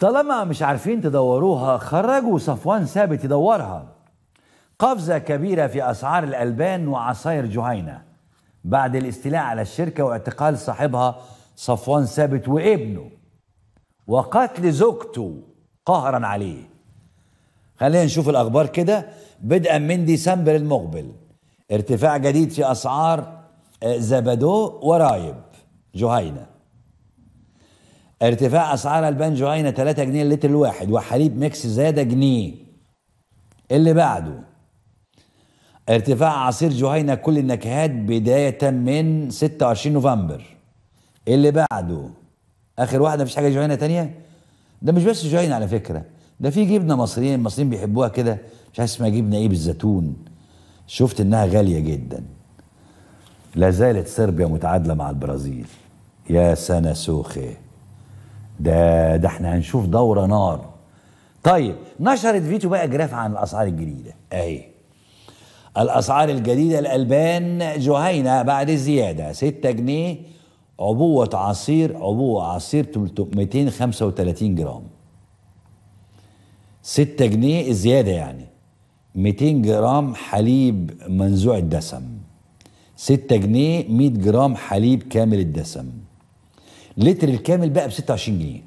طالما مش عارفين تدوروها خرجوا صفوان ثابت يدورها قفزة كبيرة في أسعار الألبان وعصاير جهينة بعد الاستيلاء على الشركة واعتقال صاحبها صفوان ثابت وابنه وقتل زوجته قهرا عليه خلينا نشوف الأخبار كده بدءا من ديسمبر المقبل ارتفاع جديد في أسعار آه، زبدو ورايب جهينه ارتفاع اسعار البنجو هاينه 3 جنيه اللتر الواحد وحليب ميكس زاد جنيه اللي بعده ارتفاع عصير جهينة كل النكهات بداية من 26 نوفمبر اللي بعده اخر واحدة مفيش حاجة جهينة تانية ده مش بس جهينة على فكرة ده في جبنة مصريين المصريين بيحبوها كده مش عارف اسمها جبنة ايه بالزيتون شفت انها غالية جدا لا زالت صربيا متعادلة مع البرازيل يا سنة سوخي ده ده احنا هنشوف دوره نار طيب نشرت فيتو بقى جراف عن الاسعار الجديده اهي الاسعار الجديده الالبان جهينه بعد الزياده 6 جنيه عبوه عصير عبوه عصير 235 جرام 6 جنيه الزياده يعني 200 جرام حليب منزوع الدسم 6 جنيه 100 جرام حليب كامل الدسم لتر الكامل بقى ب 26 جنيه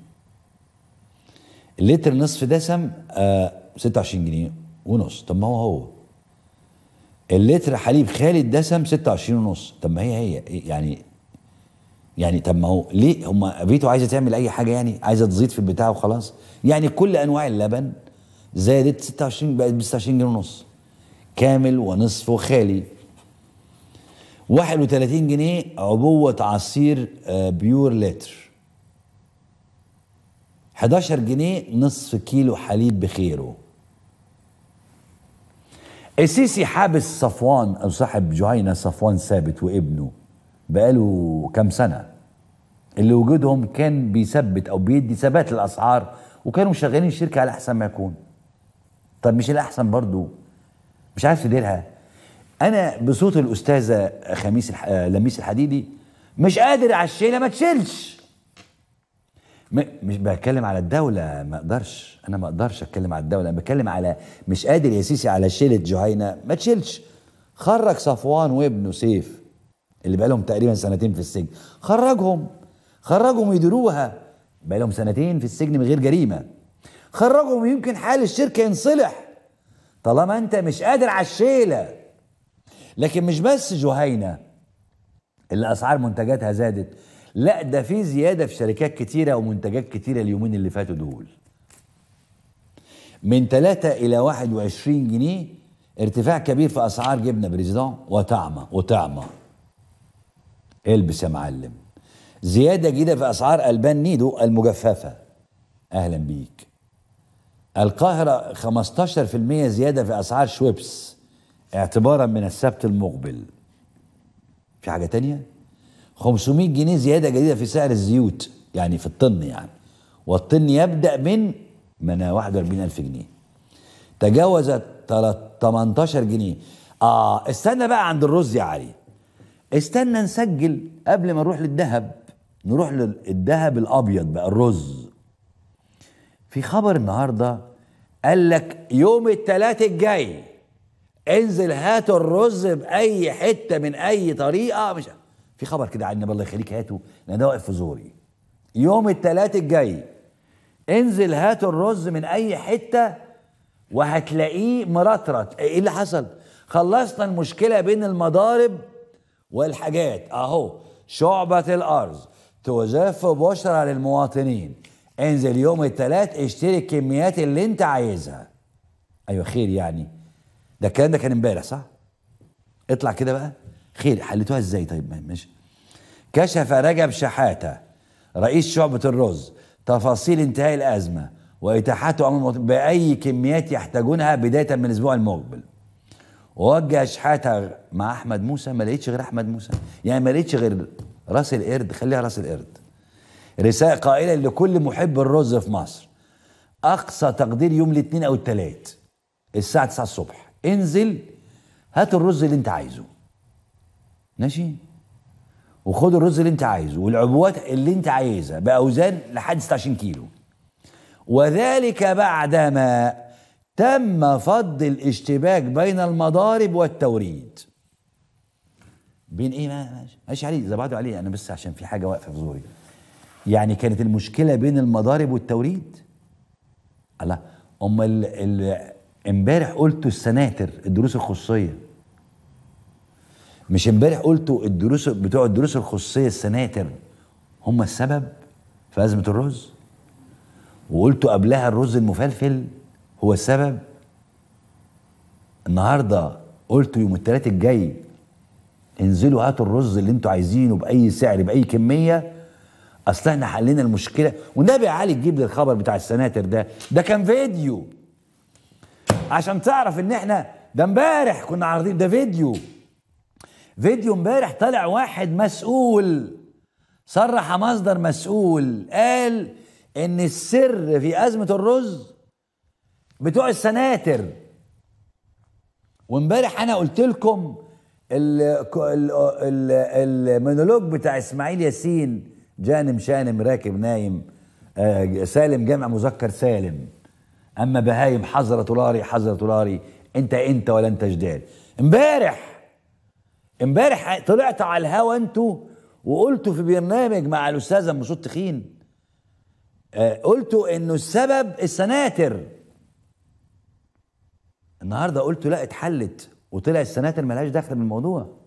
اللتر نصف دسم آه 26 جنيه ونص طب ما هو هو اللتر حليب خالي الدسم 26 ونص طب ما هي هي يعني يعني طب ما هو ليه هم فيتو عايزه تعمل اي حاجه يعني عايزه تزيد في البتاع وخلاص يعني كل انواع اللبن زادت 26 بقت ب 26 جنيه ونص كامل ونصف وخالي 31 جنيه عبوة عصير آه، بيور لتر 11 جنيه نصف كيلو حليب بخيره السيسي حابس صفوان او صاحب جهينه صفوان ثابت وابنه بقاله كام سنه اللي وجودهم كان بيثبت او بيدي ثبات للاسعار وكانوا مشغلين الشركه على احسن ما يكون طب مش الاحسن برضو مش عارف تديرها انا بصوت الاستاذه خميس الح... آه، لميس الحديدي مش قادر على الشيله ما تشيلش م... مش بتكلم على الدوله ما اقدرش انا ما اقدرش اتكلم على الدوله انا بتكلم على مش قادر يا سيسي على شيله جهينه ما تشيلش خرج صفوان وابنه سيف اللي بقالهم تقريبا سنتين في السجن خرجهم خرجهم يديروها بقالهم سنتين في السجن من غير جريمه خرجهم يمكن حال الشركه ينصلح طالما انت مش قادر على الشيله لكن مش بس جهينة اللي أسعار منتجاتها زادت لا ده في زيادة في شركات كتيرة ومنتجات كتيرة اليومين اللي فاتوا دول من 3 إلى 21 جنيه ارتفاع كبير في أسعار جبنة بريزدان وطعمة وطعمة البس يا معلم زيادة جديدة في أسعار ألبان نيدو المجففة أهلا بيك القاهرة 15% زيادة في أسعار شويبس اعتبارا من السبت المقبل في حاجة تانية 500 جنيه زيادة جديدة في سعر الزيوت يعني في الطن يعني والطن يبدأ من من 41 ألف جنيه تجاوزت 18 جنيه آه استنى بقى عند الرز يا علي استنى نسجل قبل ما نروح للذهب نروح للذهب الأبيض بقى الرز في خبر النهارده قال لك يوم الثلاث الجاي انزل هات الرز باي حته من اي طريقه مش في خبر كده عن النبي الله يخليك هاته لان ده واقف في زوري يوم الثلاث الجاي انزل هات الرز من اي حته وهتلاقيه مرطرط ايه اللي حصل خلصنا المشكله بين المضارب والحاجات اهو شعبه الارز توزف بشرى للمواطنين انزل يوم الثلاث اشتري الكميات اللي انت عايزها ايوه خير يعني ده الكلام ده كان امبارح صح اطلع كده بقى خير حلتوها ازاي طيب ماشي كشف رجب شحاته رئيس شعبة الرز تفاصيل انتهاء الأزمة واتاحته أمر بأي كميات يحتاجونها بداية من الأسبوع المقبل ووجه شحاته مع أحمد موسى ما لقيتش غير أحمد موسى يعني ما لقيتش غير راس القرد خليها راس القرد رسالة قائلة لكل محب الرز في مصر أقصى تقدير يوم الاثنين أو الثلاث الساعة 9 الصبح انزل هات الرز اللي انت عايزه ماشي وخد الرز اللي انت عايزه والعبوات اللي انت عايزها باوزان لحد 26 كيلو وذلك بعدما تم فض الاشتباك بين المضارب والتوريد بين ايه ماشي ماشي عليه اذا بعده عليه انا بس عشان في حاجه واقفه في زوري يعني كانت المشكله بين المضارب والتوريد الله امال امبارح قلتوا السناتر الدروس الخصوصيه مش امبارح قلتوا الدروس بتوع الدروس الخصوصيه السناتر هم السبب في ازمه الرز وقلتوا قبلها الرز المفلفل هو السبب النهارده قلتوا يوم الثلاث الجاي انزلوا هاتوا الرز اللي انتوا عايزينه باي سعر باي كميه اصل احنا حلينا المشكله والنبي يا علي تجيب لي الخبر بتاع السناتر ده ده كان فيديو عشان تعرف ان احنا ده امبارح كنا عارضين ده فيديو فيديو امبارح طلع واحد مسؤول صرح مصدر مسؤول قال ان السر في ازمه الرز بتوع السناتر وامبارح انا قلت لكم المونولوج بتاع اسماعيل ياسين جانم شانم راكب نايم آه، سالم جمع مذكر سالم اما بهايم حزرة طولاري حزرة طولاري انت انت ولا انت جدال امبارح امبارح طلعت على الهوا انتوا وقلتوا في برنامج مع ام صوت تخين آه، قلتوا انه السبب السناتر النهارده قلتوا لا اتحلت وطلع السناتر ملهاش دخل بالموضوع